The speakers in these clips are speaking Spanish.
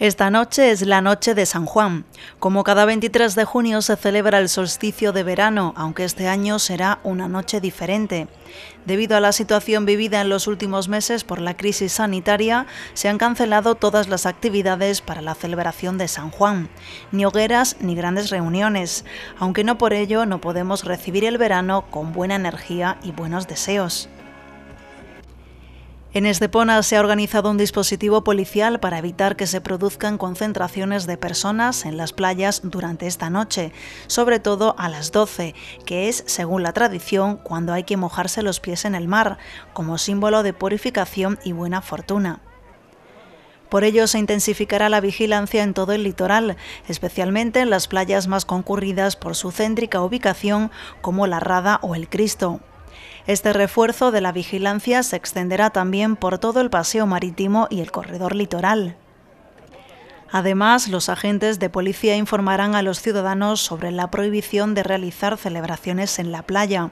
Esta noche es la noche de San Juan. Como cada 23 de junio se celebra el solsticio de verano, aunque este año será una noche diferente. Debido a la situación vivida en los últimos meses por la crisis sanitaria, se han cancelado todas las actividades para la celebración de San Juan, ni hogueras ni grandes reuniones, aunque no por ello no podemos recibir el verano con buena energía y buenos deseos. En Estepona se ha organizado un dispositivo policial para evitar que se produzcan concentraciones de personas en las playas durante esta noche, sobre todo a las 12, que es, según la tradición, cuando hay que mojarse los pies en el mar, como símbolo de purificación y buena fortuna. Por ello se intensificará la vigilancia en todo el litoral, especialmente en las playas más concurridas por su céntrica ubicación como la Rada o el Cristo. Este refuerzo de la vigilancia se extenderá también por todo el paseo marítimo y el corredor litoral. Además, los agentes de policía informarán a los ciudadanos sobre la prohibición de realizar celebraciones en la playa.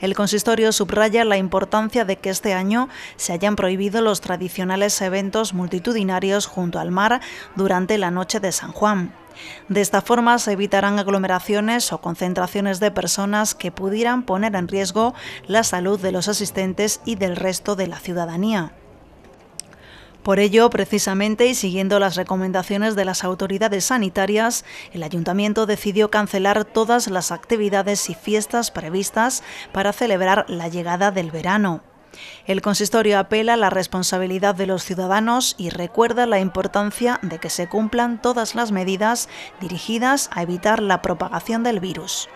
El consistorio subraya la importancia de que este año se hayan prohibido los tradicionales eventos multitudinarios junto al mar durante la noche de San Juan. De esta forma se evitarán aglomeraciones o concentraciones de personas que pudieran poner en riesgo la salud de los asistentes y del resto de la ciudadanía. Por ello, precisamente y siguiendo las recomendaciones de las autoridades sanitarias, el ayuntamiento decidió cancelar todas las actividades y fiestas previstas para celebrar la llegada del verano. El consistorio apela a la responsabilidad de los ciudadanos y recuerda la importancia de que se cumplan todas las medidas dirigidas a evitar la propagación del virus.